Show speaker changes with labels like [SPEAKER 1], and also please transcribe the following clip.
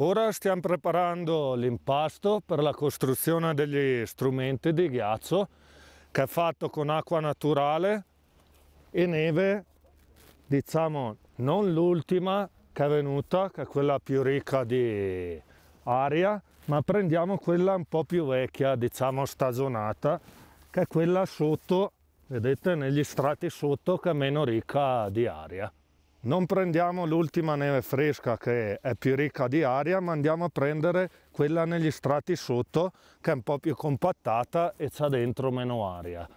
[SPEAKER 1] Ora stiamo preparando l'impasto per la costruzione degli strumenti di ghiaccio che è fatto con acqua naturale e neve, diciamo non l'ultima che è venuta, che è quella più ricca di aria, ma prendiamo quella un po' più vecchia, diciamo stagionata, che è quella sotto, vedete negli strati sotto che è meno ricca di aria non prendiamo l'ultima neve fresca che è più ricca di aria ma andiamo a prendere quella negli strati sotto che è un po' più compattata e c'è dentro meno aria